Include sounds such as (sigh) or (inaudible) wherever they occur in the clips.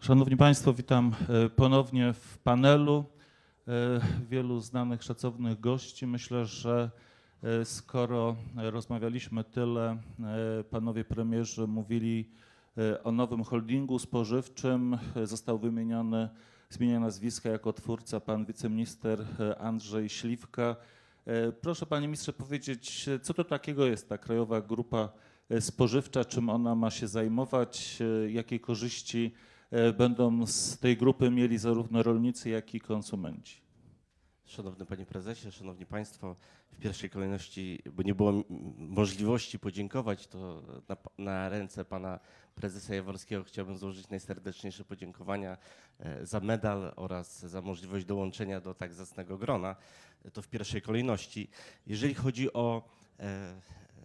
Szanowni Państwo, witam e, ponownie w panelu. E, wielu znanych, szacownych gości. Myślę, że e, skoro rozmawialiśmy tyle, panowie premierzy mówili o nowym holdingu spożywczym, został wymieniony, zmienia nazwiska jako twórca pan wiceminister Andrzej Śliwka. Proszę panie ministrze powiedzieć, co to takiego jest ta Krajowa Grupa Spożywcza, czym ona ma się zajmować, jakie korzyści E, będą z tej grupy mieli zarówno rolnicy, jak i konsumenci. Szanowny Panie Prezesie, Szanowni Państwo, w pierwszej kolejności, bo nie było możliwości podziękować, to na, na ręce Pana Prezesa Jaworskiego chciałbym złożyć najserdeczniejsze podziękowania e, za medal oraz za możliwość dołączenia do tak zacnego grona. E, to w pierwszej kolejności. Jeżeli chodzi o e,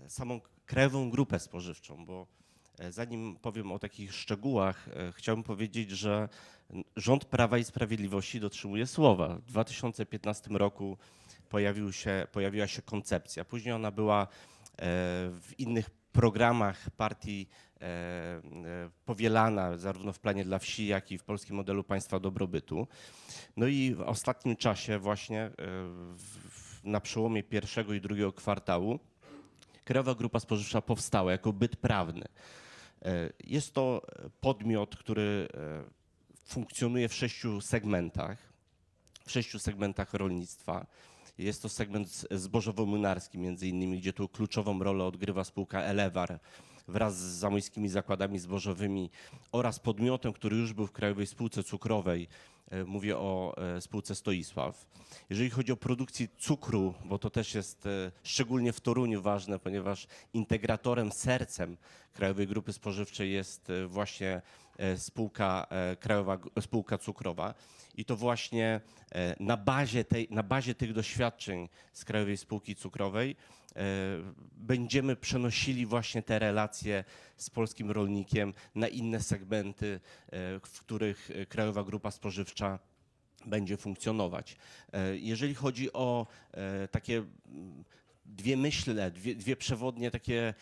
samą krewą grupę spożywczą, bo E, zanim powiem o takich szczegółach, e, chciałbym powiedzieć, że rząd Prawa i Sprawiedliwości dotrzymuje słowa. W 2015 roku pojawił się, pojawiła się koncepcja. Później ona była e, w innych programach partii powielana zarówno w planie dla wsi, jak i w polskim modelu państwa dobrobytu. No i w ostatnim czasie właśnie na przełomie pierwszego i drugiego kwartału Krajowa Grupa Spożywcza powstała jako byt prawny. E, jest to podmiot, który e, funkcjonuje w sześciu segmentach, w sześciu segmentach rolnictwa. Jest to segment zbożowo-młynarski między innymi, gdzie tu kluczową rolę odgrywa spółka Elewar wraz z zamojskimi zakładami zbożowymi oraz podmiotem, który już był w Krajowej Spółce Cukrowej, E, mówię o e, spółce Stoisław. Jeżeli chodzi o produkcję cukru, bo to też jest e, szczególnie w Toruniu ważne, ponieważ integratorem, sercem Krajowej Grupy Spożywczej jest właśnie E, spółka e, krajowa, spółka cukrowa. I to właśnie e, na bazie, tej, na bazie tych doświadczeń z Krajowej Spółki Cukrowej będziemy przenosili właśnie te relacje z polskim rolnikiem na inne segmenty, w których Krajowa Grupa Spożywcza będzie funkcjonować. Jeżeli chodzi o takie dwie myśle, dwie, dwie przewodnie takie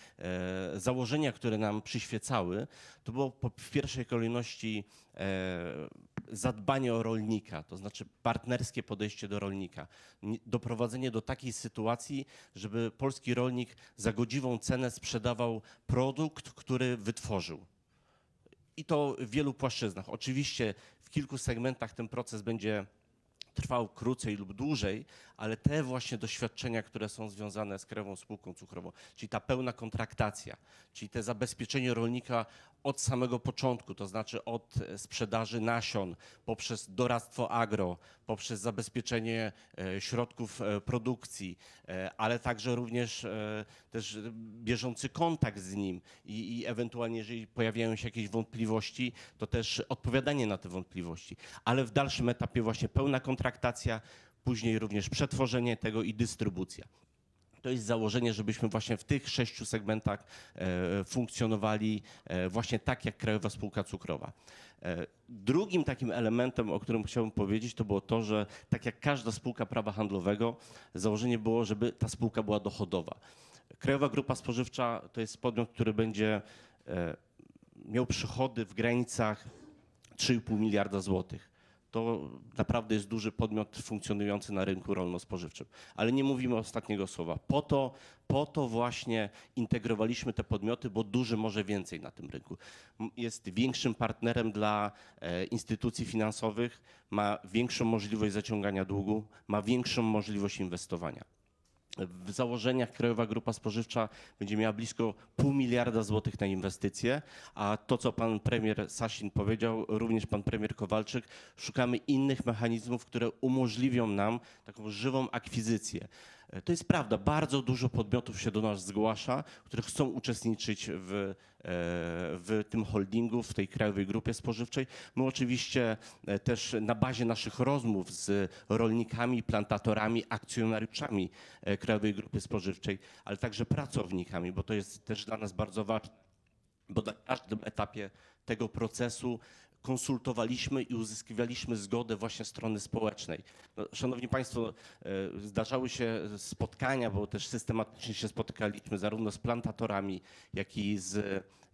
e, założenia, które nam przyświecały, to było po, w pierwszej kolejności e, zadbanie o rolnika, to znaczy partnerskie podejście do rolnika. Doprowadzenie do takiej sytuacji, żeby polski rolnik za godziwą cenę sprzedawał produkt, który wytworzył. I to w wielu płaszczyznach. Oczywiście w kilku segmentach ten proces będzie trwał krócej lub dłużej, ale te właśnie doświadczenia, które są związane z krewą spółką cukrową, czyli ta pełna kontraktacja, czyli te zabezpieczenie rolnika od samego początku, to znaczy od e, sprzedaży nasion, poprzez doradztwo agro, poprzez zabezpieczenie e, środków e, produkcji, ale także również też bieżący kontakt z nim i, i ewentualnie, jeżeli pojawiają się jakieś wątpliwości, to też odpowiadanie na te wątpliwości. Ale w dalszym etapie właśnie pełna kontraktacja, później również przetworzenie tego i dystrybucja. To jest założenie, żebyśmy właśnie w tych sześciu segmentach e, funkcjonowali e, właśnie tak jak Krajowa Spółka Cukrowa. E, drugim takim elementem, o którym chciałbym powiedzieć, to było to, że tak jak każda spółka prawa handlowego, założenie było, żeby ta spółka była dochodowa. Krajowa Grupa Spożywcza to jest podmiot, który będzie miał przychody w granicach 3,5 miliarda złotych to naprawdę jest duży podmiot funkcjonujący na rynku rolno-spożywczym. Ale nie mówimy ostatniego słowa. Po to, po to właśnie integrowaliśmy te podmioty, bo duży może więcej na tym rynku. Jest większym partnerem dla e, instytucji finansowych, ma większą możliwość zaciągania długu, ma większą możliwość inwestowania. W założeniach Krajowa Grupa Spożywcza będzie miała blisko pół miliarda złotych na inwestycje, a to, co pan premier Sasin powiedział, również pan premier Kowalczyk, szukamy innych mechanizmów, które umożliwią nam taką żywą akwizycję. To jest prawda, bardzo dużo podmiotów się do nas zgłasza, które chcą uczestniczyć w, e, w tym holdingu, w tej krajowej grupie spożywczej. My oczywiście e, też na bazie naszych rozmów z rolnikami, plantatorami, akcjonariuszami e, krajowej grupy spożywczej, ale także pracownikami, bo to jest też dla nas bardzo ważne, bo na każdym etapie tego procesu konsultowaliśmy i uzyskiwaliśmy zgodę właśnie strony społecznej. No, szanowni Państwo, e, zdarzały się spotkania, bo też systematycznie się spotykaliśmy zarówno z plantatorami, jak i z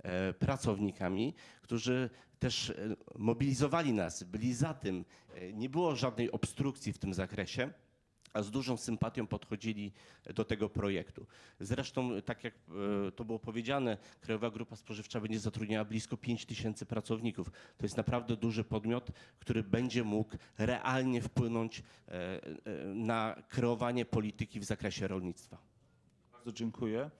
e, pracownikami, którzy też e, mobilizowali nas, byli za tym. Nie było żadnej obstrukcji w tym zakresie a z dużą sympatią podchodzili do tego projektu. Zresztą, tak jak e, to było powiedziane, Krajowa Grupa Spożywcza będzie zatrudniała blisko 5 tysięcy pracowników. To jest naprawdę duży podmiot, który będzie mógł realnie wpłynąć e, e, na kreowanie polityki w zakresie rolnictwa. Bardzo dziękuję.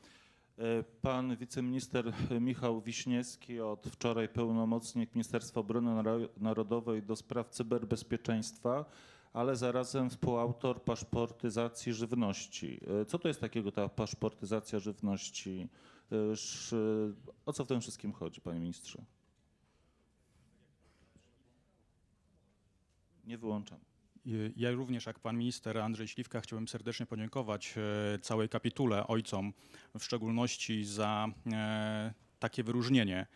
Pan wiceminister Michał Wiśniewski, od wczoraj pełnomocnik Ministerstwa Obrony Narodowej do spraw cyberbezpieczeństwa ale zarazem współautor paszportyzacji żywności. E, co to jest takiego ta paszportyzacja żywności? E, o co w tym wszystkim chodzi, panie ministrze? Nie wyłączam. E, ja również, jak pan minister Andrzej Śliwka, chciałbym serdecznie podziękować całej kapitule ojcom, w szczególności za takie wyróżnienie,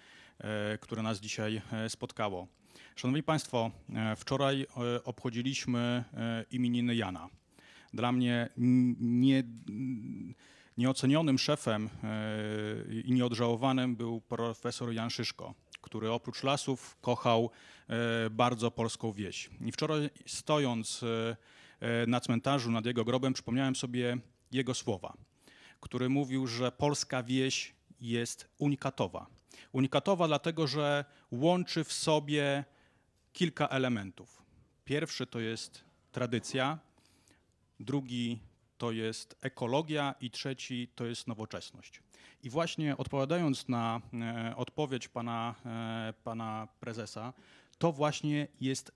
które nas dzisiaj spotkało. Szanowni Państwo, e, wczoraj e, obchodziliśmy e, imieniny Jana. Dla mnie nie, nieocenionym szefem i nieodżałowanym był profesor Jan Szyszko, który oprócz lasów kochał bardzo polską wieś. I wczoraj stojąc na cmentarzu nad jego grobem przypomniałem sobie jego słowa, który mówił, że polska wieś jest unikatowa. Unikatowa dlatego, że łączy w sobie kilka elementów. Pierwszy to jest tradycja, drugi to jest ekologia i trzeci to jest nowoczesność. I właśnie odpowiadając na e, odpowiedź pana, e, pana prezesa, to właśnie jest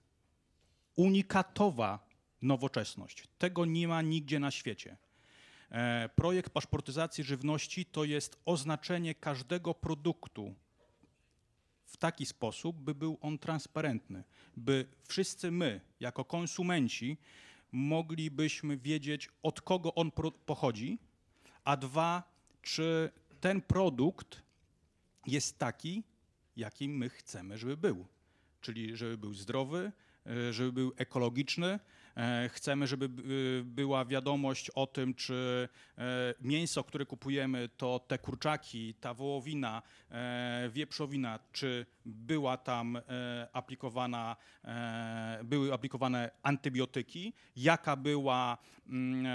unikatowa nowoczesność. Tego nie ma nigdzie na świecie. E, projekt paszportyzacji żywności to jest oznaczenie każdego produktu w taki sposób, by był on transparentny, by wszyscy my, jako konsumenci, moglibyśmy wiedzieć, od kogo on pochodzi, a dwa, czy ten produkt jest taki, jakim my chcemy, żeby był. Czyli żeby był zdrowy, e, żeby był ekologiczny, E, chcemy, żeby e, była wiadomość o tym, czy e, mięso, które kupujemy, to te kurczaki, ta wołowina, wieprzowina, czy była tam aplikowana, były aplikowane antybiotyki, jaka była, mm,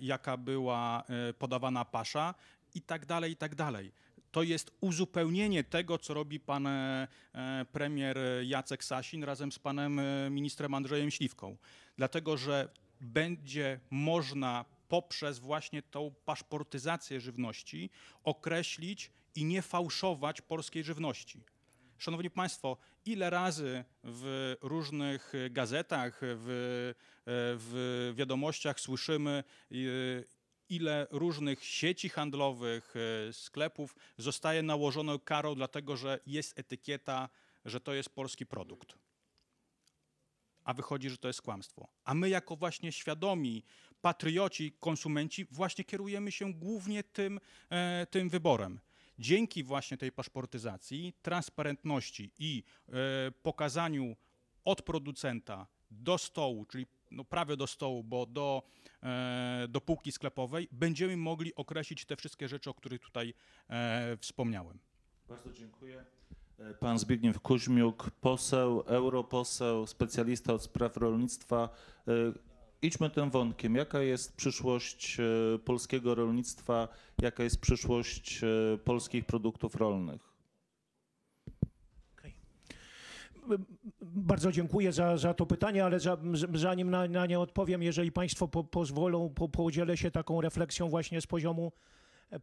jaka była podawana pasza i tak dalej, i tak dalej. To jest uzupełnienie tego, co robi pan premier Jacek Sasin razem z panem ministrem Andrzejem Śliwką dlatego że będzie można poprzez właśnie tą paszportyzację żywności określić i nie fałszować polskiej żywności. Szanowni Państwo, ile razy w różnych gazetach, w, e, w wiadomościach słyszymy, e, ile różnych sieci handlowych, e, sklepów zostaje nałożoną karą, dlatego że jest etykieta, że to jest polski produkt a wychodzi, że to jest kłamstwo. A my, jako właśnie świadomi patrioci, konsumenci, właśnie kierujemy się głównie tym, e, tym wyborem. Dzięki właśnie tej paszportyzacji, transparentności i e, pokazaniu od producenta do stołu, czyli no prawie do stołu, bo do, e, do półki sklepowej, będziemy mogli określić te wszystkie rzeczy, o których tutaj e, wspomniałem. Bardzo dziękuję pan Zbigniew Kuźmiuk, poseł, europoseł, specjalista od spraw rolnictwa. E, idźmy tym wątkiem. Jaka jest przyszłość e, polskiego rolnictwa? Jaka jest przyszłość e, polskich produktów rolnych? Bardzo dziękuję za, za to pytanie, ale za, zanim na, na, nie odpowiem, jeżeli Państwo po, pozwolą, po, podzielę się taką refleksją właśnie z poziomu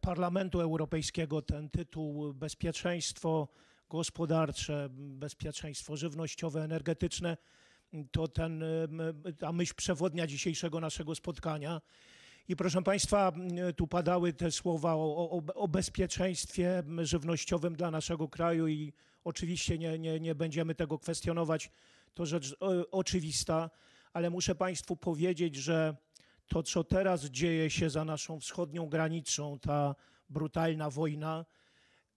Parlamentu Europejskiego. Ten tytuł Bezpieczeństwo gospodarcze, bezpieczeństwo żywnościowe, energetyczne, to ten, ta myśl przewodnia dzisiejszego naszego spotkania. I proszę Państwa, tu padały te słowa o, o, o, bezpieczeństwie żywnościowym dla naszego kraju i oczywiście nie, nie, nie będziemy tego kwestionować, to rzecz e, oczywista, ale muszę Państwu powiedzieć, że to, co teraz dzieje się za naszą wschodnią granicą, ta brutalna wojna,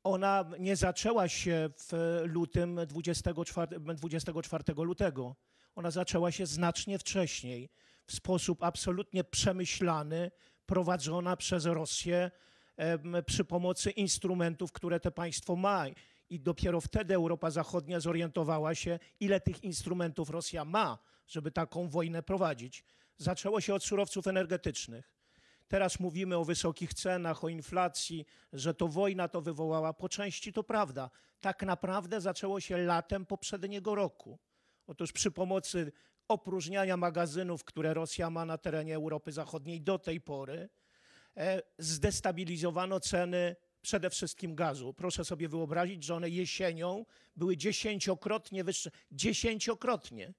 ona nie zaczęła się w lutym 24, 24 lutego. Ona zaczęła się znacznie wcześniej, w sposób absolutnie przemyślany, prowadzona przez Rosję przy pomocy instrumentów, które to państwo ma. I dopiero wtedy Europa Zachodnia zorientowała się, ile tych instrumentów Rosja ma, żeby taką wojnę prowadzić. Zaczęło się od surowców energetycznych. Teraz mówimy o wysokich cenach, o inflacji, że to wojna to wywołała. Po części to prawda. Tak naprawdę zaczęło się latem poprzedniego roku. Otóż przy pomocy opróżniania magazynów, które Rosja ma na terenie Europy Zachodniej do tej pory, e, zdestabilizowano ceny przede wszystkim gazu. Proszę sobie wyobrazić, że one jesienią były dziesięciokrotnie wyższe, dziesięciokrotnie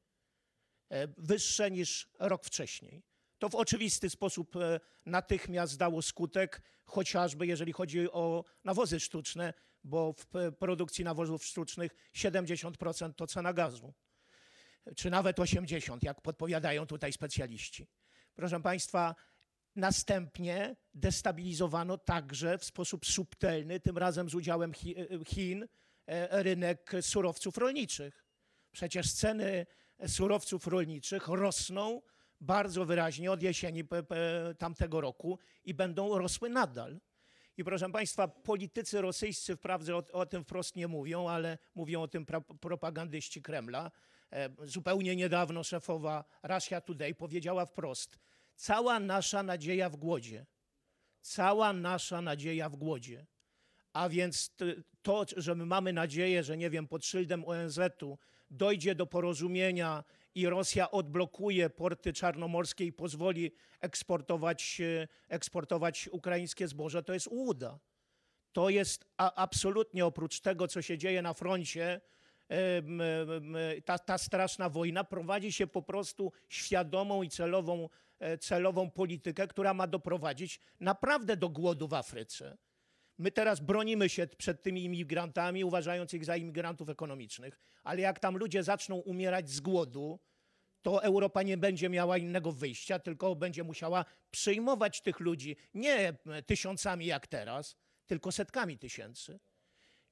e, wyższe niż rok wcześniej to w oczywisty sposób e, natychmiast dało skutek, chociażby jeżeli chodzi o nawozy sztuczne, bo w e, produkcji nawozów sztucznych 70% to cena gazu, czy nawet 80%, jak podpowiadają tutaj specjaliści. Proszę Państwa, Następnie destabilizowano także w sposób subtelny, tym razem z udziałem e, Chin, rynek surowców rolniczych. Przecież ceny surowców rolniczych rosną bardzo wyraźnie od jesieni tamtego roku i będą rosły nadal. I proszę Państwa, politycy rosyjscy wprawdzie o, o tym wprost nie mówią, ale mówią o tym pra, propagandyści Kremla. E, zupełnie niedawno szefowa Russia Today powiedziała wprost: Cała nasza nadzieja w głodzie. Cała nasza nadzieja w głodzie. A więc to, że my mamy nadzieję, że nie wiem, pod szyldem ONZ-u dojdzie do porozumienia i Rosja odblokuje porty czarnomorskie i pozwoli eksportować, e, eksportować ukraińskie zboże, to jest ułuda. To jest absolutnie oprócz tego, co się dzieje na froncie, e, ta, ta straszna wojna prowadzi się po prostu świadomą i celową, e, celową politykę, która ma doprowadzić naprawdę do głodu w Afryce. My teraz bronimy się przed tymi imigrantami, uważając ich za imigrantów ekonomicznych, ale jak tam ludzie zaczną umierać z głodu, to Europa nie będzie miała innego wyjścia, tylko będzie musiała przyjmować tych ludzi nie tysiącami jak teraz, tylko setkami tysięcy.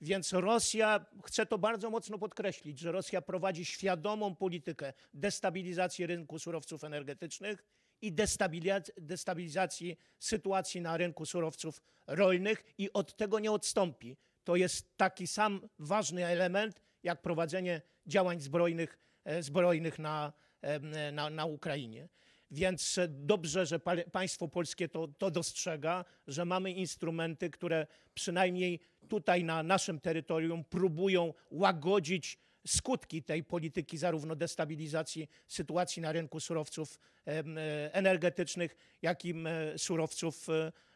Więc Rosja, chcę to bardzo mocno podkreślić, że Rosja prowadzi świadomą politykę destabilizacji rynku surowców energetycznych i destabilizacji sytuacji na rynku surowców rolnych i od tego nie odstąpi. To jest taki sam ważny element jak prowadzenie działań zbrojnych, e, zbrojnych na, e, e, na, na Ukrainie. Więc dobrze, że państwo polskie to, to dostrzega, że mamy instrumenty, które przynajmniej tutaj na naszym terytorium próbują łagodzić skutki tej polityki zarówno destabilizacji sytuacji na rynku surowców e, energetycznych, jak i e, surowców,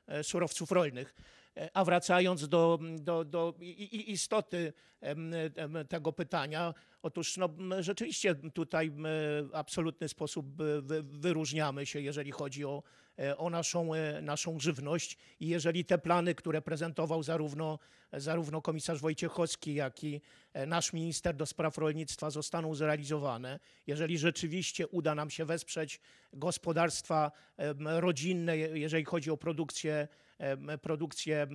e, surowców rolnych. A wracając do, do, do istoty tego pytania, otóż no, rzeczywiście tutaj w absolutny sposób wyróżniamy się, jeżeli chodzi o E, o naszą, e, naszą żywność i jeżeli te plany, które prezentował zarówno, zarówno komisarz Wojciechowski, jak i e, nasz minister do spraw rolnictwa zostaną zrealizowane, jeżeli rzeczywiście uda nam się wesprzeć gospodarstwa rodzinne, jeżeli chodzi o produkcję, produkcję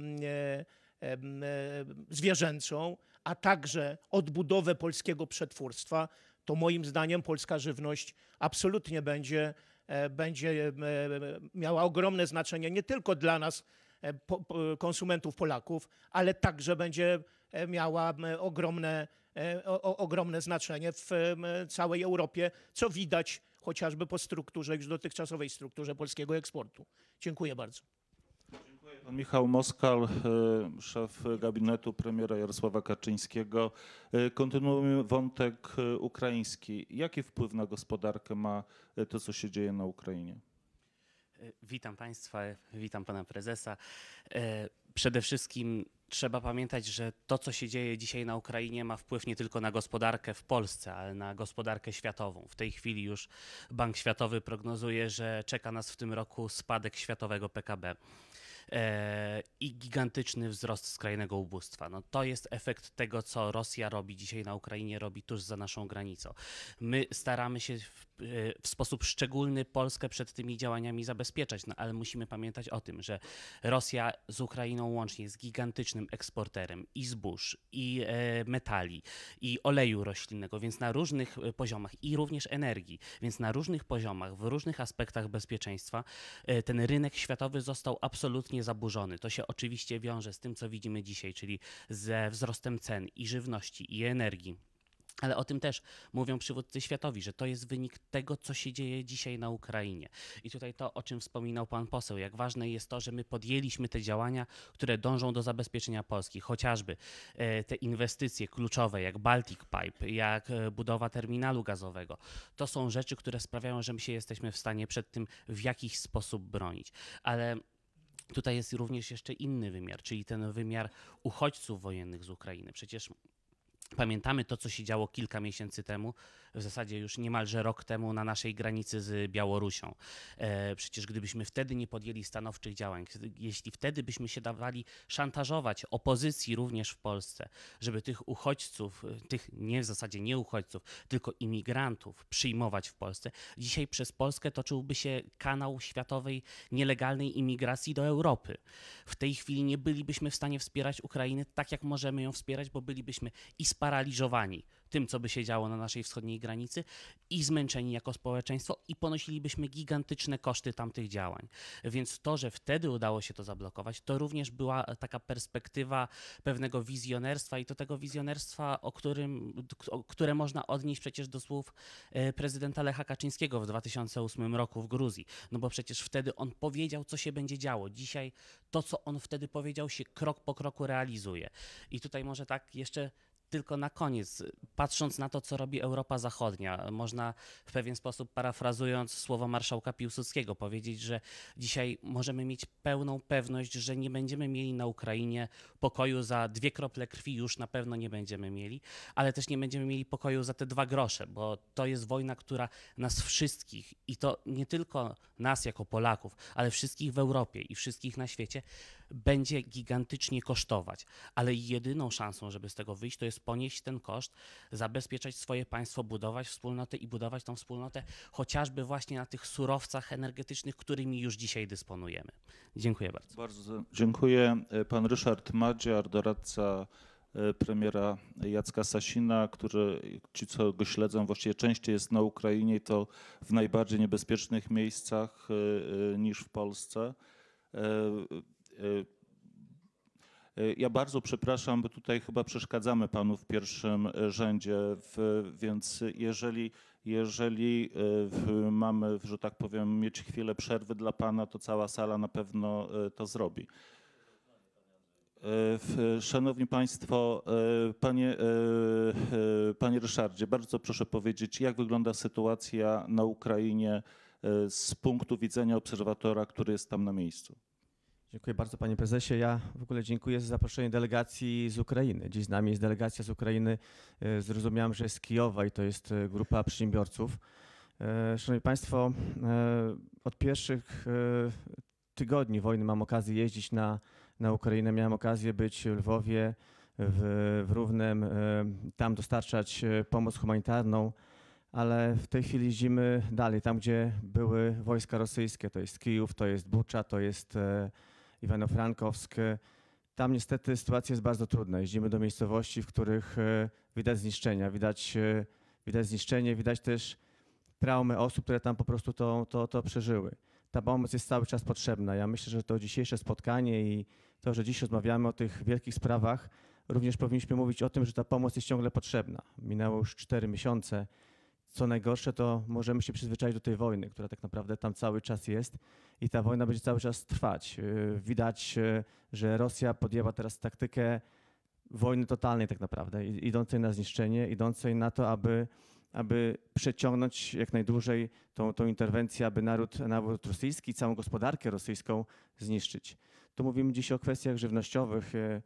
zwierzęcą, a także odbudowę polskiego przetwórstwa, to moim zdaniem polska żywność absolutnie będzie E, będzie e, e, miała ogromne znaczenie nie tylko dla nas, konsumentów Polaków, ale także będzie miała ogromne, ogromne znaczenie w całej Europie, co widać chociażby po strukturze, już dotychczasowej strukturze polskiego eksportu. Dziękuję bardzo. Pan Michał Moskal, e, szef gabinetu premiera Jarosława Kaczyńskiego. E, kontynuujemy wątek e, ukraiński. Jaki wpływ na gospodarkę ma to, co się dzieje na Ukrainie? Witam Państwa, witam Pana Prezesa. Przede wszystkim trzeba pamiętać, że to, co się dzieje dzisiaj na Ukrainie, ma wpływ nie tylko na gospodarkę w Polsce, ale na gospodarkę światową. W tej chwili już Bank Światowy prognozuje, że czeka nas w tym roku spadek światowego PKB. E, i gigantyczny wzrost skrajnego ubóstwa. No, to jest efekt tego, co Rosja robi dzisiaj na Ukrainie, robi tuż za naszą granicą. My staramy się w w sposób szczególny Polskę przed tymi działaniami zabezpieczać, no ale musimy pamiętać o tym, że Rosja z Ukrainą łącznie jest gigantycznym eksporterem i zbóż, i e, metali, i oleju roślinnego, więc na różnych e, poziomach, i również energii, więc na różnych poziomach, w różnych aspektach bezpieczeństwa e, ten rynek światowy został absolutnie zaburzony. To się oczywiście wiąże z tym, co widzimy dzisiaj, czyli ze wzrostem cen i żywności, i energii ale o tym też mówią przywódcy światowi, że to jest wynik tego, co się dzieje dzisiaj na Ukrainie. I tutaj to, o czym wspominał pan poseł, jak ważne jest to, że my podjęliśmy te działania, które dążą do zabezpieczenia Polski, chociażby e, te inwestycje kluczowe, jak Baltic Pipe, jak e, budowa terminalu gazowego. To są rzeczy, które sprawiają, że my się jesteśmy w stanie przed tym w jakiś sposób bronić. Ale Tutaj jest również jeszcze inny wymiar, czyli ten wymiar uchodźców wojennych z Ukrainy. Przecież Pamiętamy to, co się działo kilka miesięcy temu w zasadzie już niemalże rok temu na naszej granicy z Białorusią. E, przecież gdybyśmy wtedy nie podjęli stanowczych działań, jeśli wtedy byśmy się dawali szantażować opozycji również w Polsce, żeby tych uchodźców, e, tych nie w zasadzie nie uchodźców, tylko imigrantów przyjmować w Polsce, dzisiaj przez Polskę toczyłby się kanał światowej nielegalnej imigracji do Europy. W tej chwili nie bylibyśmy w stanie wspierać Ukrainy tak, jak możemy ją wspierać, bo bylibyśmy i sparaliżowani tym, co by się działo na naszej wschodniej granicy, granicy i zmęczeni jako społeczeństwo i ponosilibyśmy gigantyczne koszty tamtych działań. Więc to, że wtedy udało się to zablokować, to również była taka perspektywa pewnego wizjonerstwa i to tego wizjonerstwa, o którym, które można odnieść przecież do słów e, prezydenta Lecha Kaczyńskiego w 2008 roku w Gruzji. No bo przecież wtedy on powiedział, co się będzie działo. Dzisiaj to, co on wtedy powiedział, się krok po kroku realizuje. I tutaj może tak jeszcze tylko na koniec, patrząc na to, co robi Europa Zachodnia, można w pewien sposób, parafrazując słowo marszałka Piłsudskiego, powiedzieć, że dzisiaj możemy mieć pełną pewność, że nie będziemy mieli na Ukrainie pokoju za dwie krople krwi, już na pewno nie będziemy mieli, ale też nie będziemy mieli pokoju za te dwa grosze, bo to jest wojna, która nas wszystkich i to nie tylko nas jako Polaków, ale wszystkich w Europie i wszystkich na świecie będzie gigantycznie kosztować, ale jedyną szansą, żeby z tego wyjść, to jest ponieść ten koszt, zabezpieczać swoje państwo, budować wspólnotę i budować tą wspólnotę chociażby właśnie na tych surowcach energetycznych, którymi już dzisiaj dysponujemy. Dziękuję bardzo. Bardzo dziękuję. Pan Ryszard Madziar, doradca e, premiera Jacka Sasina, który ci, co go śledzą, właściwie częściej jest na Ukrainie, to w najbardziej niebezpiecznych miejscach e, e, niż w Polsce. Y, y, ja bardzo przepraszam, bo tutaj chyba przeszkadzamy panu w pierwszym y, rzędzie, w, więc jeżeli, jeżeli mamy, że tak powiem, mieć chwilę przerwy dla pana, to cała sala na pewno to zrobi. Szanowni Państwo, panie, panie Ryszardzie, bardzo proszę powiedzieć, jak wygląda sytuacja na Ukrainie z punktu widzenia obserwatora, który jest tam na miejscu? Dziękuję bardzo panie prezesie. Ja w ogóle dziękuję za zaproszenie delegacji z Ukrainy. Dziś z nami jest delegacja z Ukrainy. E, zrozumiałem, że jest z Kijowa i to jest e, grupa przedsiębiorców. E, szanowni Państwo, od pierwszych tygodni wojny mam okazję jeździć na, na Ukrainę. Miałem okazję być w Lwowie, w, w Równem, tam dostarczać pomoc humanitarną, ale w tej chwili jeździmy dalej, tam gdzie były wojska rosyjskie. To jest Kijów, to jest Bucza, to jest Iwano-Frankowsk. Tam niestety sytuacja jest bardzo trudna. Jeździmy do miejscowości, w których e, widać zniszczenia, widać, e, widać zniszczenie, widać też traumy osób, które tam po prostu to, to, to przeżyły. Ta pomoc jest cały czas potrzebna. Ja myślę, że to dzisiejsze spotkanie i to, że dziś rozmawiamy o tych wielkich sprawach, również powinniśmy mówić o tym, że ta pomoc jest ciągle potrzebna. Minęło już cztery miesiące co najgorsze, to możemy się przyzwyczaić do tej wojny, która tak naprawdę tam cały czas jest i ta wojna będzie cały czas trwać. Y, widać, y, że Rosja podjęła teraz taktykę wojny totalnej tak naprawdę, idącej na zniszczenie, idącej na to, aby, aby przeciągnąć jak najdłużej tą, tą interwencję, aby naród, naród rosyjski i całą gospodarkę rosyjską zniszczyć. Tu mówimy dziś o kwestiach żywnościowych. Y,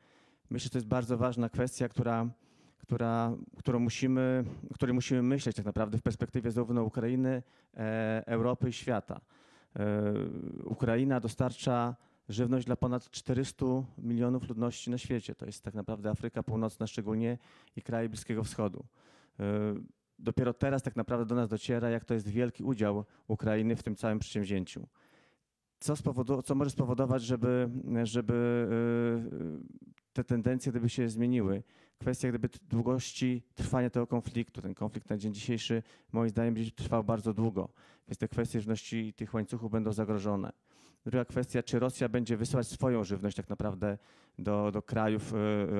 myślę, że to jest bardzo ważna kwestia, która która, którą musimy, której musimy myśleć tak naprawdę w perspektywie zarówno Ukrainy, e, Europy i świata. E, Ukraina dostarcza żywność dla ponad 400 milionów ludności na świecie. To jest tak naprawdę Afryka Północna szczególnie i kraje Bliskiego Wschodu. E, dopiero teraz tak naprawdę do nas dociera, jak to jest wielki udział Ukrainy w tym całym przedsięwzięciu. Co, spowodu, co może spowodować, żeby, żeby e, te tendencje gdyby się zmieniły? kwestia gdyby długości trwania tego konfliktu. Ten konflikt na dzień dzisiejszy moim zdaniem będzie trwał bardzo długo, więc te kwestie żywności tych łańcuchów będą zagrożone. Druga kwestia, czy Rosja będzie wysyłać swoją żywność tak naprawdę do, do krajów e,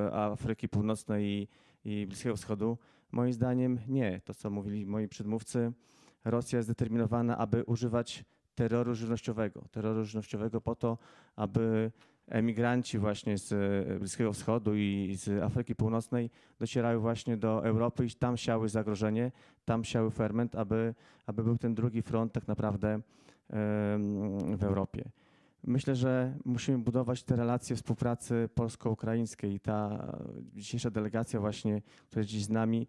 e, Afryki Północnej i, i Bliskiego Wschodu? Moim zdaniem nie. To, co mówili moi przedmówcy, Rosja jest zdeterminowana, aby używać terroru żywnościowego. Terroru żywnościowego po to, aby emigranci właśnie z e, Bliskiego Wschodu i z Afryki Północnej docierały właśnie do Europy i tam siały zagrożenie, tam siały ferment, aby, aby był ten drugi front tak naprawdę w Europie. Myślę, że musimy budować te relacje współpracy polsko-ukraińskiej i ta dzisiejsza delegacja właśnie, która jest dziś z nami,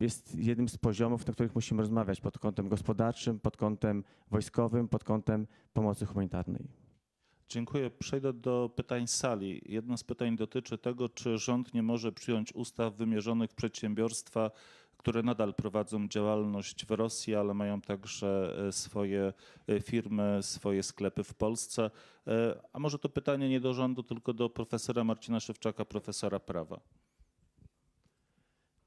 jest jednym z poziomów, na których musimy rozmawiać pod kątem gospodarczym, pod kątem wojskowym, pod kątem pomocy humanitarnej. Dziękuję. Przejdę do pytań z sali. Jedno z pytań dotyczy tego, czy rząd nie może przyjąć ustaw wymierzonych w przedsiębiorstwa które nadal prowadzą działalność w Rosji, ale mają także e, swoje e, firmy, swoje sklepy w Polsce. E, a może to pytanie nie do rządu, tylko do profesora Marcina Szewczaka, profesora prawa.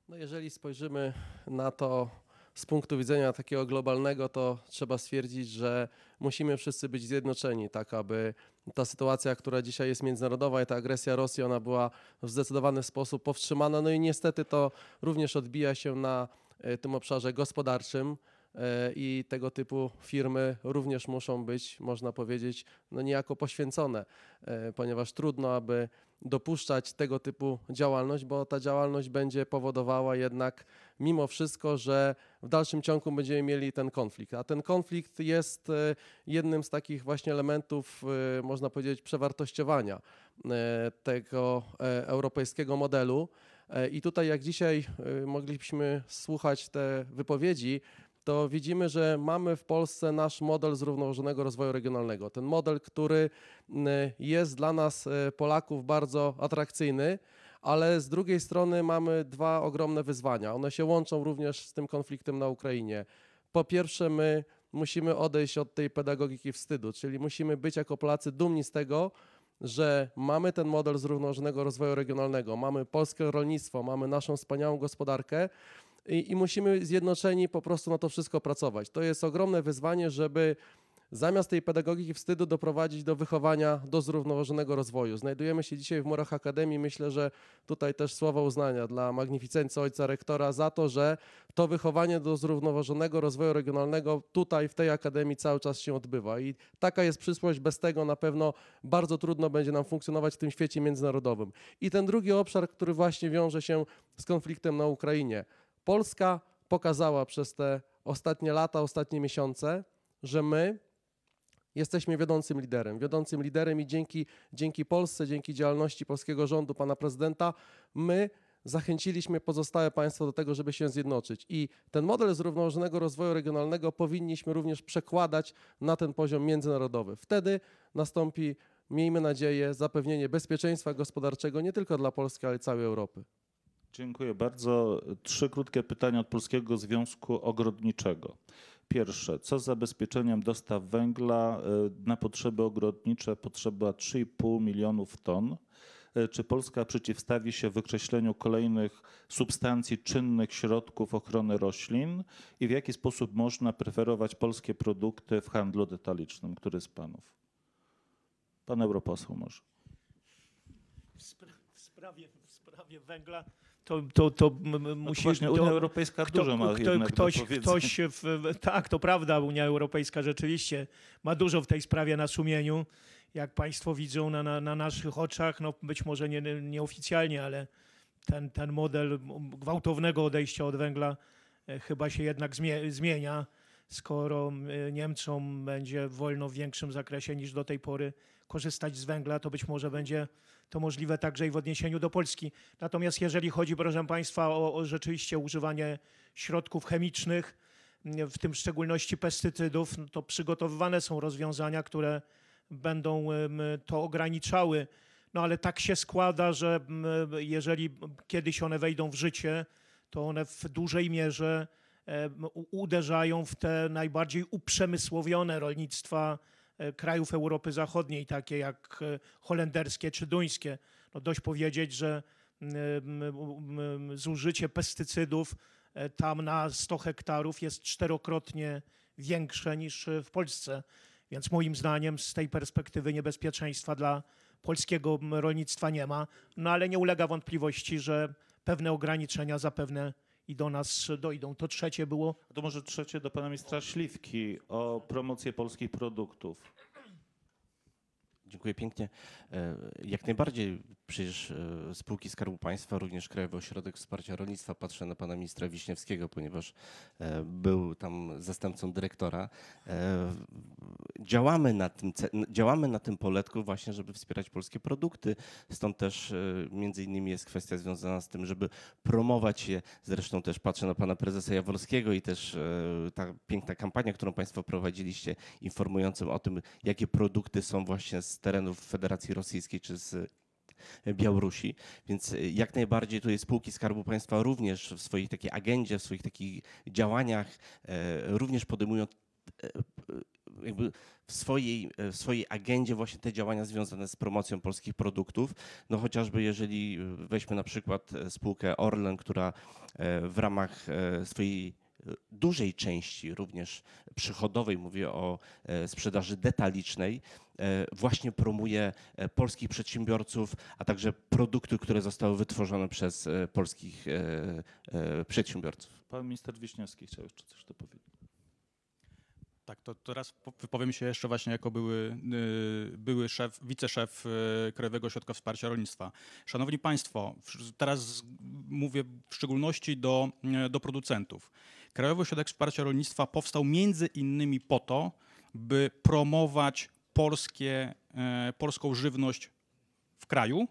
No jeżeli spojrzymy na to, z punktu widzenia takiego globalnego, to trzeba stwierdzić, że musimy wszyscy być zjednoczeni, tak aby ta sytuacja, która dzisiaj jest międzynarodowa i ta agresja Rosji, ona była w zdecydowany sposób powstrzymana. No i niestety to również odbija się na e, tym obszarze gospodarczym e, i tego typu firmy również muszą być, można powiedzieć, no niejako poświęcone, e, ponieważ trudno, aby dopuszczać tego typu działalność, bo ta działalność będzie powodowała jednak mimo wszystko, że w dalszym ciągu będziemy mieli ten konflikt. A ten konflikt jest e, jednym z takich właśnie elementów, e, można powiedzieć, przewartościowania e, tego europejskiego modelu. I tutaj, jak dzisiaj mogliśmy słuchać te wypowiedzi, to widzimy, że mamy w Polsce nasz model zrównoważonego rozwoju regionalnego. Ten model, który mm, jest dla nas, e, Polaków, bardzo atrakcyjny, ale z drugiej strony mamy dwa ogromne wyzwania. One się łączą również z tym konfliktem na Ukrainie. Po pierwsze, my musimy odejść od tej pedagogiki wstydu, czyli musimy być jako Polacy dumni z tego, że mamy ten model zrównoważonego rozwoju regionalnego, mamy polskie rolnictwo, mamy naszą wspaniałą gospodarkę i, i musimy zjednoczeni po prostu na to wszystko pracować. To jest ogromne wyzwanie, żeby zamiast tej pedagogiki wstydu doprowadzić do wychowania, do zrównoważonego rozwoju. Znajdujemy się dzisiaj w murach Akademii. Myślę, że tutaj też słowa uznania dla magnificencji ojca rektora za to, że to wychowanie do zrównoważonego rozwoju regionalnego tutaj w tej Akademii cały czas się odbywa. I taka jest przyszłość. Bez tego na pewno bardzo trudno będzie nam funkcjonować w tym świecie międzynarodowym. I ten drugi obszar, który właśnie wiąże się z konfliktem na Ukrainie. Polska pokazała przez te ostatnie lata, ostatnie miesiące, że my jesteśmy wiodącym liderem. Wiodącym liderem i dzięki, dzięki Polsce, dzięki działalności polskiego rządu, pana prezydenta, my zachęciliśmy pozostałe państwa do tego, żeby się zjednoczyć. I ten model zrównoważonego rozwoju regionalnego powinniśmy również przekładać na ten poziom międzynarodowy. Wtedy nastąpi, miejmy nadzieję, zapewnienie bezpieczeństwa gospodarczego nie tylko dla Polski, ale całej Europy. Dziękuję bardzo. Trzy krótkie pytania od Polskiego Związku Ogrodniczego. Pierwsze, co z zabezpieczeniem dostaw węgla y, na potrzeby ogrodnicze potrzeba 3,5 milionów ton? Y, czy Polska przeciwstawi się wykreśleniu kolejnych substancji czynnych środków ochrony roślin i w jaki sposób można preferować polskie produkty w handlu detalicznym? Który z panów? Pan europoseł może. W, spra w sprawie, w sprawie węgla to, to, to no musi... To właśnie Unia Europejska kto, dużo ma kto, ktoś, ktoś w, Tak, to prawda, Unia Europejska rzeczywiście ma dużo w tej sprawie na sumieniu. Jak Państwo widzą na, na, na naszych oczach, no być może nie, nieoficjalnie, ale ten, ten model gwałtownego odejścia od węgla e, chyba się jednak zmienia, skoro e, Niemcom będzie wolno w większym zakresie niż do tej pory korzystać z węgla, to być może będzie to możliwe także i w odniesieniu do Polski. Natomiast jeżeli chodzi, proszę Państwa, o, o rzeczywiście używanie środków chemicznych, mm, w tym w szczególności pestycydów, no to przygotowywane są rozwiązania, które będą to ograniczały. No ale tak się składa, że mm, jeżeli kiedyś one wejdą w życie, to one w dużej mierze uderzają w te najbardziej uprzemysłowione rolnictwa E, krajów Europy Zachodniej, takie jak e, holenderskie czy duńskie. No dość powiedzieć, że mm, e, mm, mm, zużycie pestycydów tam na 100 hektarów jest czterokrotnie większe niż w Polsce. Więc moim zdaniem z tej perspektywy niebezpieczeństwa dla polskiego rolnictwa nie ma, no ale nie ulega wątpliwości, że pewne ograniczenia zapewne i do nas dojdą. To trzecie było. A to może trzecie do pana ministra Śliwki o promocję polskich produktów. Dziękuję pięknie. E, jak najbardziej przecież e, spółki Skarbu Państwa, również Krajowy Ośrodek Wsparcia Rolnictwa, patrzę na pana ministra Wiśniewskiego, ponieważ e, był tam zastępcą dyrektora. Działamy na tym, działamy na tym poletku właśnie, żeby wspierać polskie produkty. Stąd też między innymi jest kwestia związana z tym, żeby promować je. Zresztą też patrzę na pana prezesa Jaworskiego i też ta piękna kampania, którą państwo prowadziliście, informującą o tym, jakie produkty są właśnie z terenów Federacji Rosyjskiej czy z Białorusi. Więc y, jak najbardziej tutaj spółki Skarbu Państwa również w swojej takiej agendzie, w swoich takich działaniach e, również podejmują e, jakby w swojej, e, w swojej agendzie właśnie te działania związane z promocją polskich produktów. No chociażby jeżeli weźmy na przykład spółkę Orlen, która w ramach swojej dużej części również przychodowej, mówię o sprzedaży detalicznej, E, właśnie promuje e, polskich przedsiębiorców, a także produkty, które zostały wytworzone przez e, polskich przedsiębiorców. Pan minister Wiśniewski chciał jeszcze coś dopowiedzieć. Tak, to teraz wypowiem się jeszcze właśnie jako były, y, były szef, wiceszef y, Krajowego Ośrodka Wsparcia Rolnictwa. Szanowni Państwo, teraz mówię w szczególności do, y, do producentów. Krajowy Ośrodek Wsparcia Rolnictwa powstał między innymi po to, by promować polskie, e, polską żywność w kraju,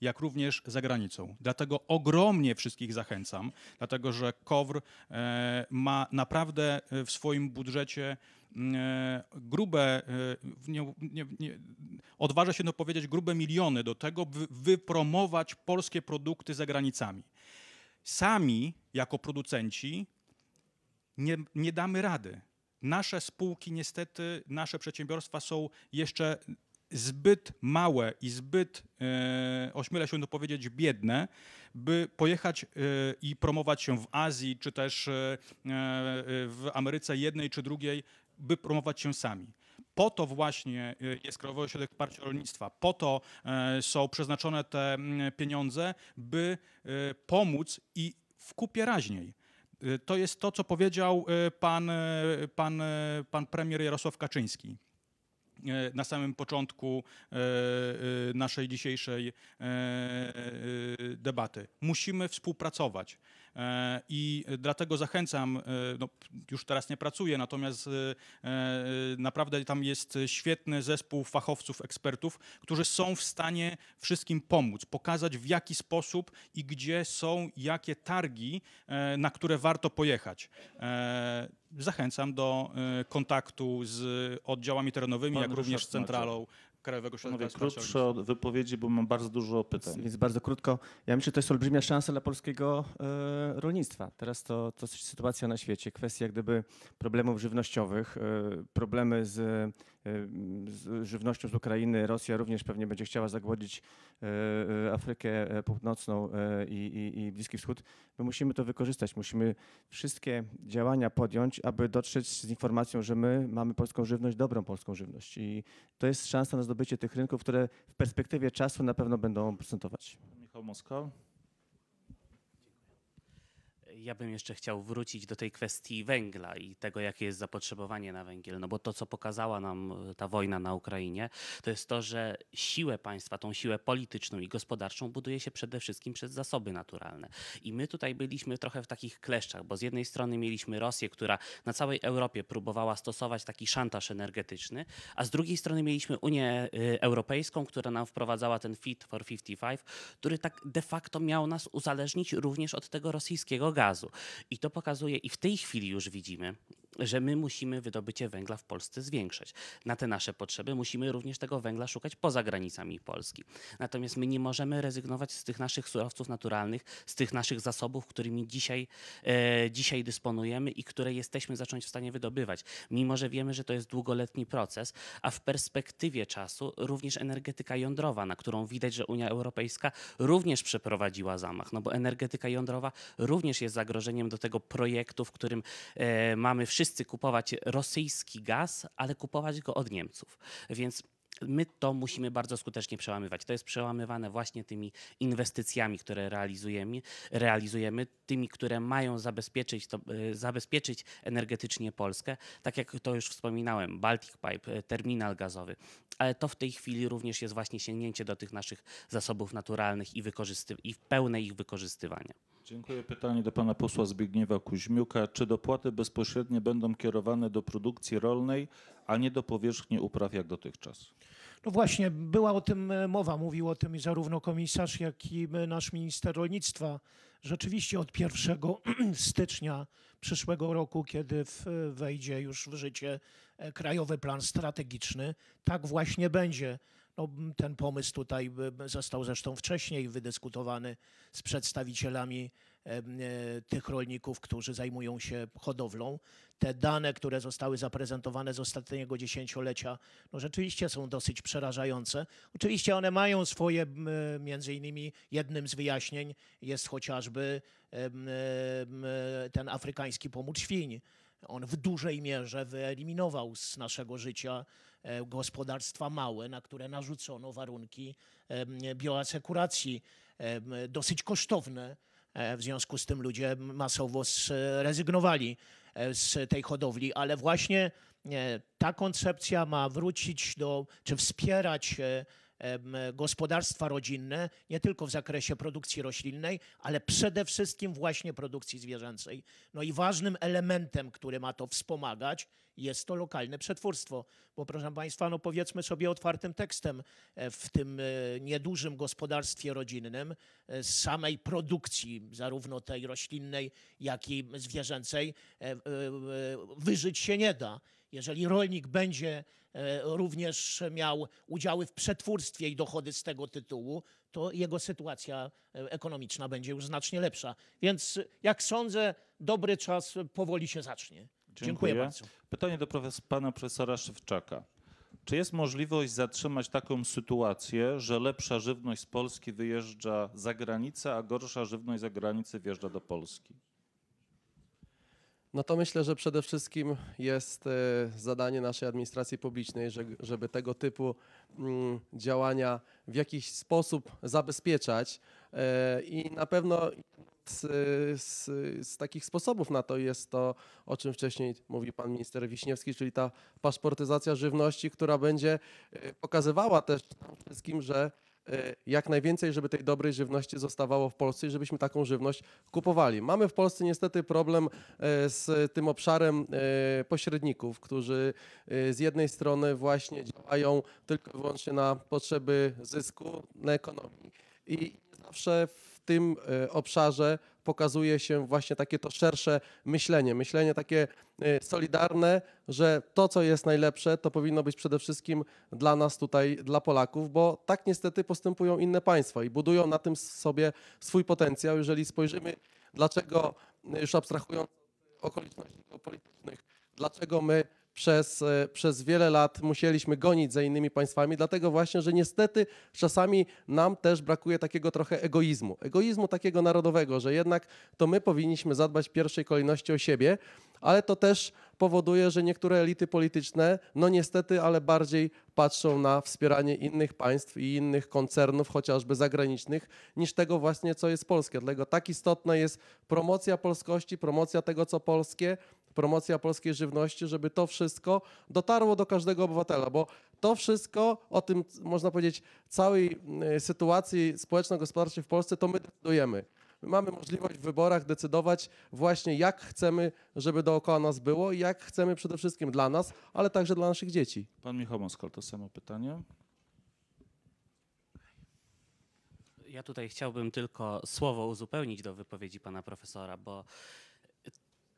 jak również za granicą. Dlatego ogromnie wszystkich zachęcam, dlatego że KOWR e, ma naprawdę e, w swoim budżecie grube, nie, nie, nie, się to powiedzieć, grube miliony do tego, by wypromować polskie produkty za granicami. Sami jako producenci nie, nie damy rady nasze spółki, niestety, nasze przedsiębiorstwa są jeszcze zbyt małe i zbyt, e, ośmielę się to powiedzieć, biedne, by pojechać e, i promować się w Azji, czy też e, w Ameryce jednej czy drugiej, by promować się sami. Po to właśnie jest Krajowy Ośrodek Wsparcia Rolnictwa, po to są przeznaczone te mm, pieniądze, by pomóc i w kupie raźniej. Y, to jest to, co powiedział y, pan, y, pan, pan premier Jarosław Kaczyński. E, na samym początku e, e, naszej dzisiejszej debaty. Musimy współpracować. I dlatego zachęcam, no już teraz nie pracuję, natomiast naprawdę tam jest świetny zespół fachowców, ekspertów, którzy są w stanie wszystkim pomóc, pokazać w jaki sposób i gdzie są jakie targi, na które warto pojechać zachęcam do y, kontaktu z oddziałami terenowymi, Pan jak również z centralą Krajowego Środowiska Wsparcia Krótsze od wypowiedzi, bo mam bardzo dużo pytań. Więc bardzo krótko. Ja myślę, że to jest olbrzymia szansa dla polskiego e, rolnictwa. Teraz to, to sytuacja na świecie, kwestia gdyby problemów żywnościowych, e, problemy z Y, z żywnością z Ukrainy. Rosja również pewnie będzie chciała zagłodzić y, y, Afrykę e, Północną e, i, i, i Bliski Wschód. My musimy to wykorzystać. Musimy wszystkie działania podjąć, aby dotrzeć z informacją, że my mamy polską żywność, dobrą polską żywność. I to jest szansa na zdobycie tych rynków, które w perspektywie czasu na pewno będą procentować. Michał Moskal. Ja bym jeszcze chciał wrócić do tej kwestii węgla i tego, jakie jest zapotrzebowanie na węgiel. No bo to, co pokazała nam e, ta wojna na Ukrainie, to jest to, że siłę państwa, tą siłę polityczną i gospodarczą buduje się przede wszystkim przez zasoby naturalne. I my tutaj byliśmy trochę w takich kleszczach, bo z jednej strony mieliśmy Rosję, która na całej Europie próbowała stosować taki szantaż energetyczny, a z drugiej strony mieliśmy Unię e, Europejską, która nam wprowadzała ten Fit for 55, który tak de facto miał nas uzależnić również od tego rosyjskiego gazu razu. I to pokazuje, i w tej chwili już widzimy, że my musimy wydobycie węgla w Polsce zwiększyć. Na te nasze potrzeby musimy również tego węgla szukać poza granicami Polski. Natomiast my nie możemy rezygnować z tych naszych surowców naturalnych, z tych naszych zasobów, którymi dzisiaj, e, dzisiaj dysponujemy i które jesteśmy zacząć w stanie wydobywać. Mimo, że wiemy, że to jest długoletni proces, a w perspektywie czasu również energetyka jądrowa, na którą widać, że Unia Europejska również przeprowadziła zamach, no bo energetyka jądrowa również jest zagrożeniem do tego projektu, w którym e, mamy wszystkie wszyscy kupować rosyjski gaz, ale kupować go od Niemców. Więc my to musimy bardzo skutecznie przełamywać. To jest przełamywane właśnie tymi inwestycjami, które realizujemy, realizujemy tymi, które mają zabezpieczyć, to, e, zabezpieczyć energetycznie Polskę. Tak jak to już wspominałem, Baltic Pipe, e, terminal gazowy, ale to w tej chwili również jest właśnie sięgnięcie do tych naszych zasobów naturalnych i, i pełne ich wykorzystywanie. Dziękuję. Pytanie do pana posła Zbigniewa Kuźmiuka. Czy dopłaty bezpośrednie będą kierowane do produkcji rolnej, a nie do powierzchni upraw jak dotychczas? No właśnie, była o tym e, mowa, mówił o tym zarówno komisarz, jak i e, nasz minister rolnictwa. Rzeczywiście od 1 (clears throat) stycznia przyszłego roku, kiedy e, wejdzie już w życie Krajowy Plan Strategiczny, tak właśnie będzie. No, ten pomysł tutaj e, został zresztą wcześniej wydyskutowany z przedstawicielami e, e, tych rolników, którzy zajmują się hodowlą. Te dane, które zostały zaprezentowane z ostatniego dziesięciolecia, no rzeczywiście są dosyć przerażające. Oczywiście one mają swoje, między innymi jednym z wyjaśnień jest chociażby ten afrykański pomór świń. On w dużej mierze wyeliminował z naszego życia E, gospodarstwa małe, na które narzucono warunki e, bioasekuracji e, dosyć kosztowne. W związku z tym ludzie masowo zrezygnowali z tej hodowli, ale właśnie ta koncepcja ma wrócić do, czy wspierać gospodarstwa rodzinne, nie tylko w zakresie produkcji roślinnej, ale przede wszystkim właśnie produkcji zwierzęcej. No i ważnym elementem, który ma to wspomagać, jest to lokalne przetwórstwo. Bo proszę Państwa, no powiedzmy sobie otwartym tekstem, e, w tym e, niedużym gospodarstwie rodzinnym e, z samej produkcji, zarówno tej roślinnej, jak i zwierzęcej, wyżyć się nie da. Jeżeli rolnik będzie e, również miał udziały w przetwórstwie i dochody z tego tytułu, to jego sytuacja e, ekonomiczna będzie już znacznie lepsza. Więc jak sądzę, dobry czas powoli się zacznie. Dziękuję, Dziękuję bardzo. Pytanie do profes pana profesora Szywczaka. Czy jest możliwość zatrzymać taką sytuację, że lepsza żywność z Polski wyjeżdża za granicę, a gorsza żywność za granicę wjeżdża do Polski? No to myślę, że przede wszystkim jest e, zadanie naszej administracji publicznej, żeby tego typu mm, działania w jakiś sposób zabezpieczać. E, I na pewno z, z, z, takich sposobów na to jest to, o czym wcześniej mówił pan minister Wiśniewski, czyli ta paszportyzacja żywności, która będzie e, pokazywała też wszystkim, że E, jak najwięcej, żeby tej dobrej żywności zostawało w Polsce i żebyśmy taką żywność kupowali. Mamy w Polsce niestety problem e, z tym obszarem e, pośredników, którzy z jednej strony właśnie działają tylko i wyłącznie na potrzeby zysku, na ekonomii i zawsze w tym obszarze pokazuje się właśnie takie to szersze myślenie, myślenie takie e, solidarne, że to, co jest najlepsze, to powinno być przede wszystkim dla nas tutaj, dla Polaków, bo tak niestety postępują inne państwa i budują na tym sobie swój potencjał. Jeżeli spojrzymy, dlaczego, e, już abstrahując od okoliczności geopolitycznych, dlaczego my przez, e, przez wiele lat musieliśmy gonić za innymi państwami, dlatego właśnie, że niestety czasami nam też brakuje takiego trochę egoizmu, egoizmu takiego narodowego, że jednak to my powinniśmy zadbać w pierwszej kolejności o siebie, ale to też powoduje, że niektóre elity polityczne, no niestety, ale bardziej patrzą na wspieranie innych państw i innych koncernów, chociażby zagranicznych, niż tego właśnie, co jest polskie. Dlatego tak istotna jest promocja polskości, promocja tego, co polskie, promocja polskiej żywności, żeby to wszystko dotarło do każdego obywatela, bo to wszystko o tym, można powiedzieć, całej e, sytuacji społeczno-gospodarczej w Polsce, to my decydujemy. My mamy możliwość w wyborach decydować właśnie, jak chcemy, żeby dookoła nas było i jak chcemy przede wszystkim dla nas, ale także dla naszych dzieci. Pan Michał Moskal, to samo pytanie. Ja tutaj chciałbym tylko słowo uzupełnić do wypowiedzi pana profesora, bo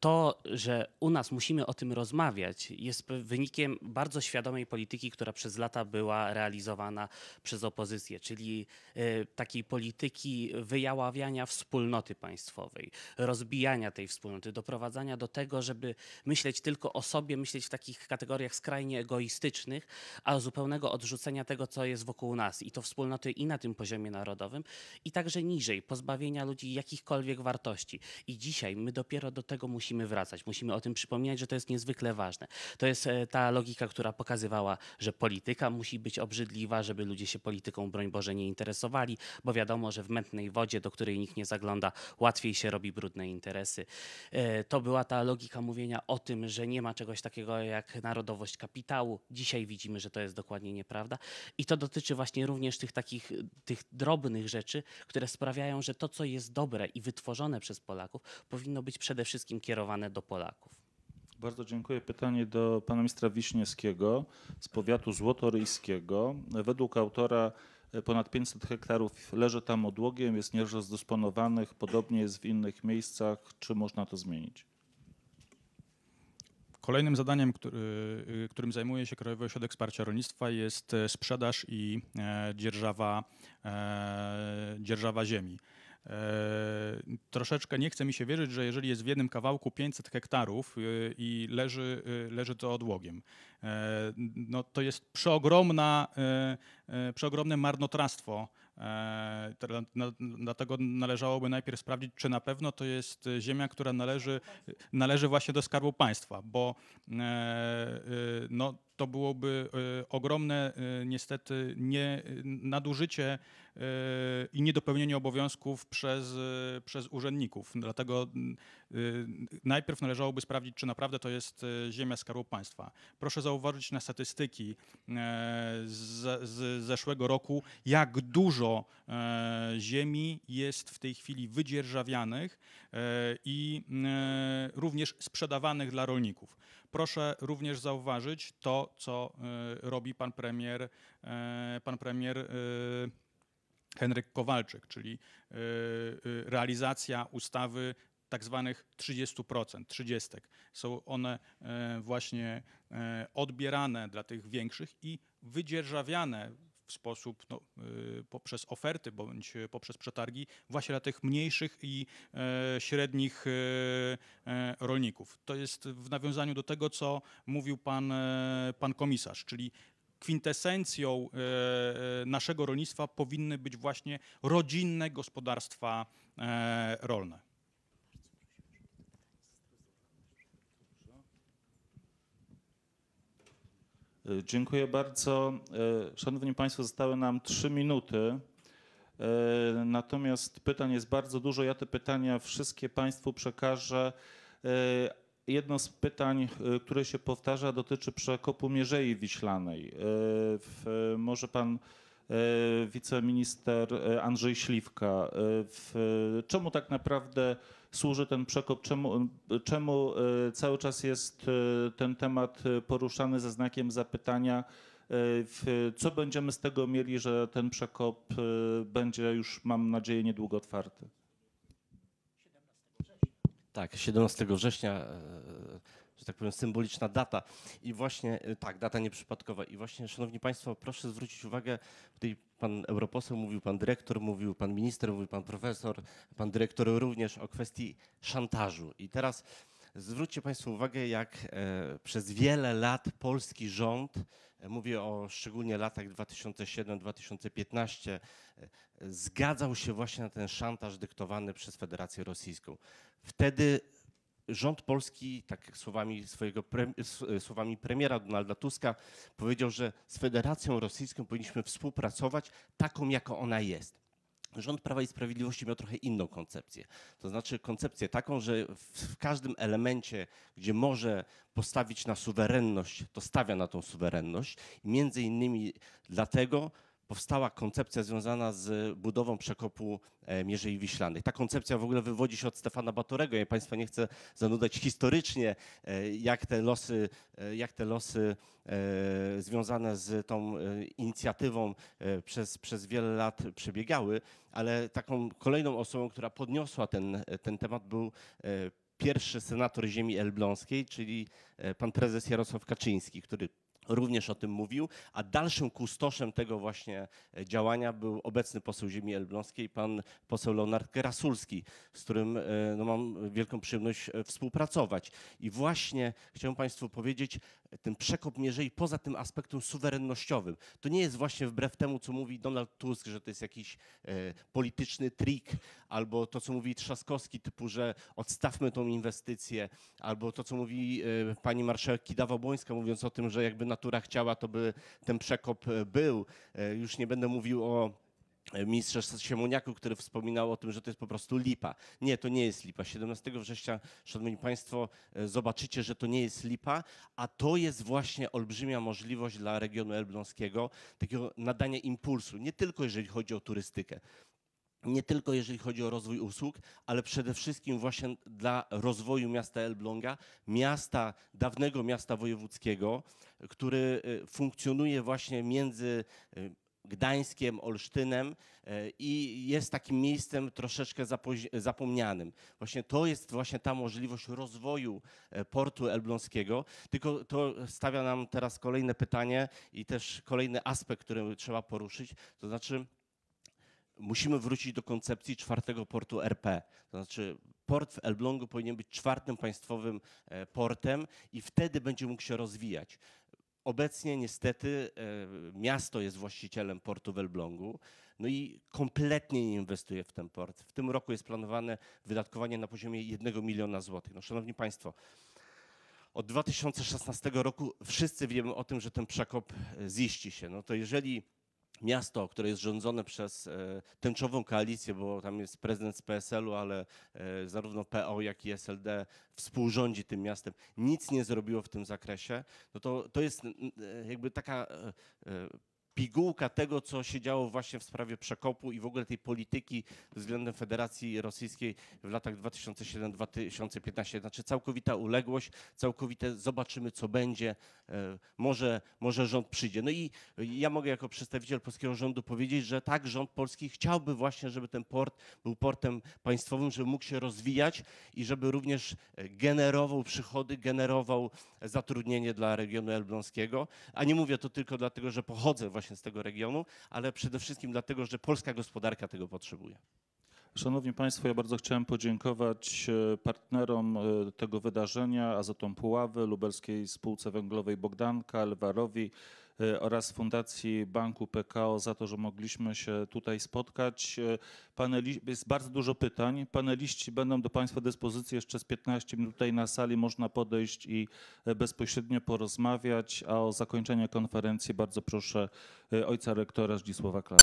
to, że u nas musimy o tym rozmawiać, jest wynikiem bardzo świadomej polityki, która przez lata była realizowana przez opozycję, czyli e, takiej polityki wyjaławiania wspólnoty państwowej, rozbijania tej wspólnoty, doprowadzania do tego, żeby myśleć tylko o sobie, myśleć w takich kategoriach skrajnie egoistycznych, a zupełnego odrzucenia tego, co jest wokół nas i to wspólnoty i na tym poziomie narodowym, i także niżej, pozbawienia ludzi jakichkolwiek wartości. I dzisiaj my dopiero do tego musimy musimy wracać, musimy o tym przypominać, że to jest niezwykle ważne. To jest e, ta logika, która pokazywała, że polityka musi być obrzydliwa, żeby ludzie się polityką, broń Boże, nie interesowali, bo wiadomo, że w mętnej wodzie, do której nikt nie zagląda, łatwiej się robi brudne interesy. E, to była ta logika mówienia o tym, że nie ma czegoś takiego jak narodowość kapitału. Dzisiaj widzimy, że to jest dokładnie nieprawda. I to dotyczy właśnie również tych takich tych drobnych rzeczy, które sprawiają, że to, co jest dobre i wytworzone przez Polaków, powinno być przede wszystkim kierowane skierowane do Polaków. Bardzo dziękuję. Pytanie do pana ministra Wiśniewskiego z powiatu złotoryjskiego. Według autora e, ponad 500 hektarów leży tam odłogiem, jest nierozdysponowanych, podobnie jest w innych miejscach. Czy można to zmienić? Kolejnym zadaniem, który, y, którym zajmuje się Krajowy Ośrodek Wsparcia Rolnictwa jest e, sprzedaż i e, dzierżawa, dzierżawa ziemi. E, troszeczkę nie chce mi się wierzyć, że jeżeli jest w jednym kawałku 500 hektarów e, i leży, e, leży to odłogiem, no to jest przeogromna, przeogromne marnotrawstwo. Dlatego należałoby najpierw sprawdzić, czy na pewno to jest ziemia, która należy, należy właśnie do Skarbu Państwa, bo no, to byłoby e, ogromne e, niestety nie, nadużycie e, i niedopełnienie obowiązków przez, przez urzędników. Dlatego najpierw należałoby sprawdzić, czy naprawdę to jest ziemia Skarbu Państwa. Proszę zauważyć na statystyki z, z zeszłego roku, jak dużo ziemi jest w tej chwili wydzierżawianych i również sprzedawanych dla rolników. Proszę również zauważyć to, co y, robi pan premier, y, pan premier y, Henryk Kowalczyk, czyli realizacja ustawy tak zwanych 30%, 30. Są one właśnie odbierane dla tych większych i wydzierżawiane sposób no, y, poprzez oferty bądź y, poprzez przetargi właśnie dla tych mniejszych i e, średnich y, e, rolników. To jest w nawiązaniu do tego, co mówił pan, e, pan komisarz, czyli kwintesencją naszego rolnictwa powinny być właśnie rodzinne gospodarstwa rolne. E, dziękuję bardzo. E, szanowni Państwo, zostały nam trzy minuty. E, natomiast pytań jest bardzo dużo. Ja te pytania wszystkie Państwu przekażę. Jedno z pytań, które się powtarza, dotyczy przekopu Mierzei Wiślanej. Może Pan wiceminister Andrzej Śliwka. Czemu tak naprawdę służy ten przekop, czemu, czemu e, cały czas jest e, ten temat e, poruszany ze znakiem zapytania, co będziemy z tego mieli, że ten przekop będzie już, mam nadzieję, niedługo otwarty? Tak, 17 września tak, że tak powiem, symboliczna data. I właśnie, e, tak, data nieprzypadkowa. I właśnie, szanowni państwo, proszę zwrócić uwagę, tutaj pan europoseł mówił, pan dyrektor mówił, pan minister mówił, pan profesor, pan dyrektor również o kwestii szantażu. I teraz zwróćcie państwo uwagę, jak e, przez wiele lat polski rząd e, mówię o szczególnie latach 2007-2015, zgadzał się właśnie na ten szantaż dyktowany przez Federację Rosyjską. Wtedy rząd polski, tak słowami, swojego pre, e, słowami premiera Donalda Tuska, powiedział, że z Federacją Rosyjską powinniśmy współpracować taką, jaką ona jest rząd Prawa i Sprawiedliwości miał trochę inną koncepcję. To znaczy koncepcję taką, że w, każdym elemencie, gdzie może postawić na suwerenność, to stawia na tą suwerenność. Między innymi dlatego, powstała koncepcja związana z budową przekopu e, Mierzei Wiślanych. Ta koncepcja w ogóle wywodzi się od Stefana Batorego. Ja Państwa nie chcę zanudzać historycznie, e, jak te losy, e, jak te losy związane z tą inicjatywą przez, przez wiele lat przebiegały, ale taką kolejną osobą, która podniosła ten, ten temat był pierwszy senator ziemi elbląskiej, czyli pan prezes Jarosław Kaczyński, który również o tym mówił, a dalszym kustoszem tego właśnie e, działania był obecny poseł ziemi elbląskiej, pan poseł Leonard Krasulski, z którym e, no, mam wielką przyjemność e, współpracować. I właśnie chciałem Państwu powiedzieć, ten przekop mierzyli poza tym aspektem suwerennościowym. To nie jest właśnie wbrew temu, co mówi Donald Tusk, że to jest jakiś e, polityczny trik, albo to, co mówi Trzaskowski, typu, że odstawmy tą inwestycję, albo to, co mówi e, pani marszałek Kidawa-Błońska, mówiąc o tym, że jakby natura chciała, to by ten przekop e, był. E, już nie będę mówił o mistrza Siemoniaku, który wspominał o tym, że to jest po prostu lipa. Nie, to nie jest lipa. 17 września, szanowni państwo, e, zobaczycie, że to nie jest lipa, a to jest właśnie olbrzymia możliwość dla regionu elbląskiego takiego nadania impulsu, nie tylko jeżeli chodzi o turystykę nie tylko jeżeli chodzi o rozwój usług, ale przede wszystkim właśnie dla rozwoju miasta Elbląga, miasta, dawnego miasta wojewódzkiego, który e, funkcjonuje właśnie między e, Gdańskiem, Olsztynem e, i jest takim miejscem troszeczkę zapomnianym. Właśnie to jest właśnie ta możliwość rozwoju e, portu elbląskiego, tylko to stawia nam teraz kolejne pytanie i też kolejny aspekt, który trzeba poruszyć, to znaczy musimy wrócić do koncepcji czwartego portu RP. To znaczy port w Elblągu powinien być czwartym państwowym e, portem i wtedy będzie mógł się rozwijać. Obecnie niestety e, miasto jest właścicielem portu w Elblągu, no i kompletnie nie inwestuje w ten port. W tym roku jest planowane wydatkowanie na poziomie 1 miliona złotych. No, szanowni Państwo, od 2016 roku wszyscy wiemy o tym, że ten przekop e, ziści się. No to jeżeli miasto, które jest rządzone przez e, tęczową koalicję, bo tam jest prezydent z PSL-u, ale e, zarówno PO, jak i SLD współrządzi tym miastem, nic nie zrobiło w tym zakresie, no to, to jest jakby taka e, pigułka tego, co się działo właśnie w sprawie przekopu i w ogóle tej polityki względem Federacji Rosyjskiej w latach 2007-2015. Znaczy całkowita uległość, całkowite zobaczymy, co będzie, e, może, może rząd przyjdzie. No i ja mogę jako przedstawiciel polskiego rządu powiedzieć, że tak, rząd polski chciałby właśnie, żeby ten port był portem państwowym, żeby mógł się rozwijać i żeby również generował przychody, generował zatrudnienie dla regionu elbląskiego. A nie mówię to tylko dlatego, że pochodzę właśnie właśnie z tego regionu, ale przede wszystkim dlatego, że polska gospodarka tego potrzebuje. Szanowni Państwo, ja bardzo chciałem podziękować e, partnerom e, tego wydarzenia, Azotom Puławy, Lubelskiej Spółce Węglowej Bogdanka, Elwarowi, E, oraz Fundacji Banku PKO za to, że mogliśmy się tutaj spotkać. E, paneli... Jest bardzo dużo pytań. Paneliści będą do Państwa dyspozycji jeszcze z 15 minut tutaj na sali. Można podejść i e, bezpośrednio porozmawiać, a o zakończenie konferencji bardzo proszę ojca rektora Zdzisława Klasa.